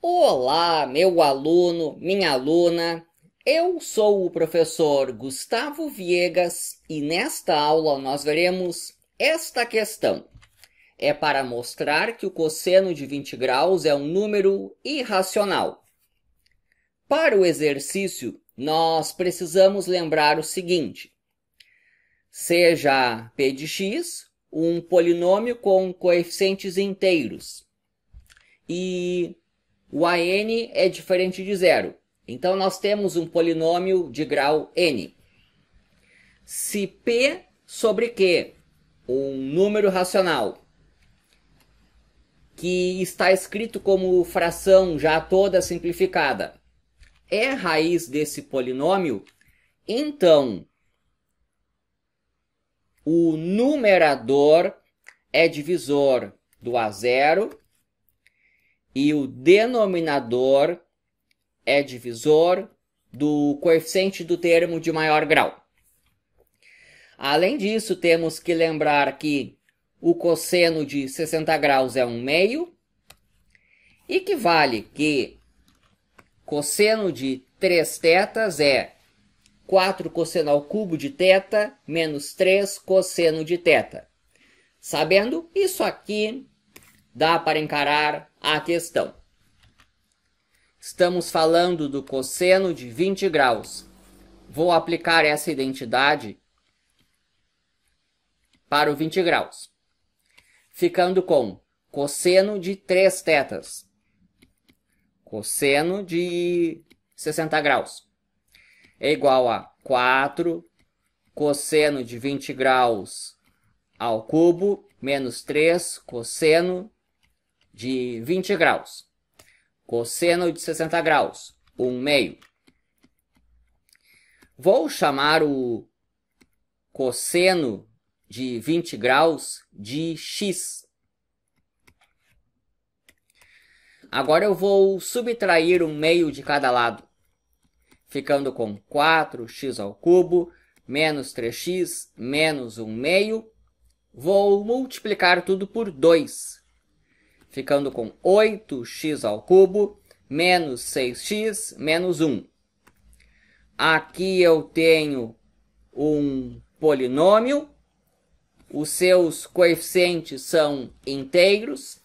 Olá, meu aluno, minha aluna. Eu sou o professor Gustavo Viegas e nesta aula nós veremos esta questão. É para mostrar que o cosseno de 20 graus é um número irracional. Para o exercício, nós precisamos lembrar o seguinte. Seja p de x um polinômio com coeficientes inteiros. E o AN é diferente de zero. Então, nós temos um polinômio de grau N. Se P sobre Q, um número racional, que está escrito como fração já toda simplificada, é raiz desse polinômio, então o numerador é divisor do A0 e o denominador é divisor do coeficiente do termo de maior grau. Além disso, temos que lembrar que o cosseno de 60 graus é um meio e que vale que cosseno de 3 tetas é 4 cosseno ao cubo de teta menos 3 cosseno de teta. Sabendo isso aqui, dá para encarar a questão. Estamos falando do cosseno de 20 graus. Vou aplicar essa identidade para o 20 graus, ficando com cosseno de 3 tetas, cosseno de 60 graus, é igual a 4 cosseno de 20 graus ao cubo menos 3 cosseno de 20 graus. Cosseno de 60 graus, 1 meio. Vou chamar o cosseno de 20 graus de x. Agora eu vou subtrair um meio de cada lado, ficando com 4x ao cubo menos 3x menos 1 meio. Vou multiplicar tudo por 2, ficando com 8x ao cubo menos 6x menos 1. Aqui eu tenho um polinômio, os seus coeficientes são inteiros.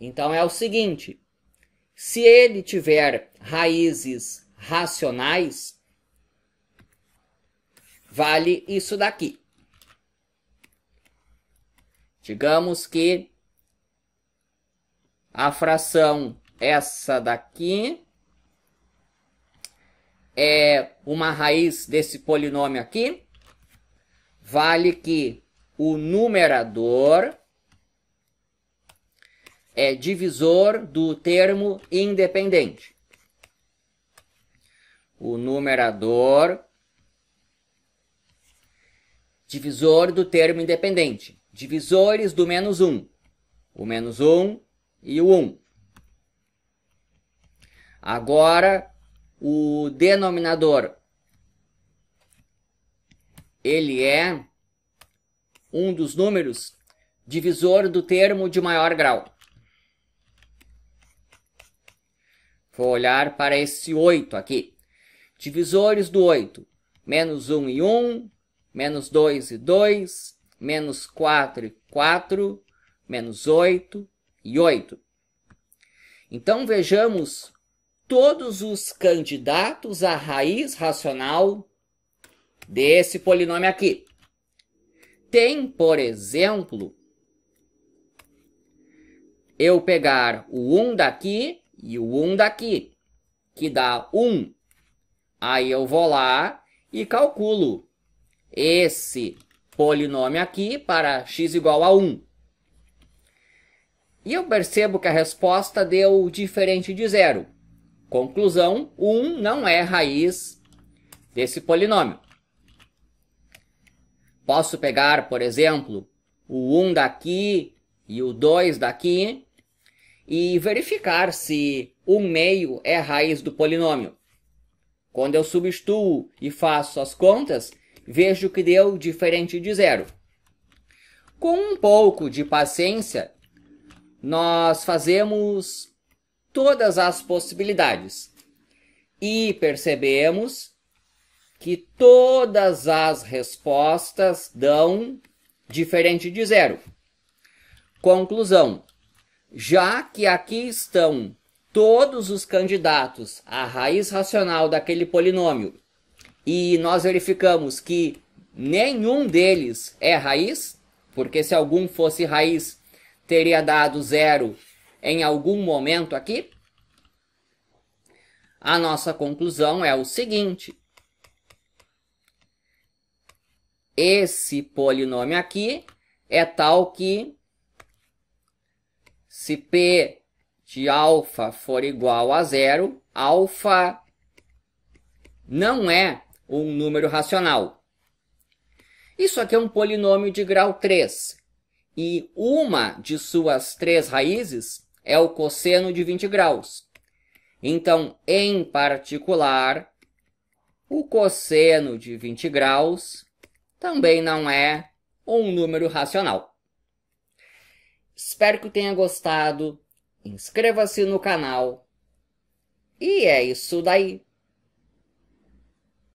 Então é o seguinte, se ele tiver raízes racionais, vale isso daqui. Digamos que a fração essa daqui é uma raiz desse polinômio aqui. Vale que o numerador é divisor do termo independente. O numerador divisor do termo independente. Divisores do menos 1. Um. O menos 1 um e o 1. Agora, o denominador ele é um dos números divisor do termo de maior grau. Vou olhar para esse 8 aqui. Divisores do 8. Menos 1 e 1, menos 2 e 2, menos 4 e 4, menos 8, e 8. Então vejamos todos os candidatos à raiz racional desse polinômio aqui. Tem, por exemplo, eu pegar o 1 daqui e o 1 daqui, que dá 1. Aí eu vou lá e calculo esse polinômio aqui para x igual a 1. E eu percebo que a resposta deu diferente de zero. Conclusão, 1 um não é raiz desse polinômio. Posso pegar, por exemplo, o 1 daqui e o 2 daqui e verificar se 1 meio é raiz do polinômio. Quando eu substituo e faço as contas, vejo que deu diferente de zero. Com um pouco de paciência, nós fazemos todas as possibilidades e percebemos que todas as respostas dão diferente de zero. Conclusão: já que aqui estão todos os candidatos à raiz racional daquele polinômio e nós verificamos que nenhum deles é raiz, porque se algum fosse raiz, teria dado zero em algum momento aqui? A nossa conclusão é o seguinte. Esse polinômio aqui é tal que se P de alfa for igual a zero, alfa não é um número racional. Isso aqui é um polinômio de grau 3 e uma de suas três raízes é o cosseno de 20 graus. Então, em particular, o cosseno de 20 graus também não é um número racional. Espero que tenha gostado. Inscreva-se no canal. E é isso daí.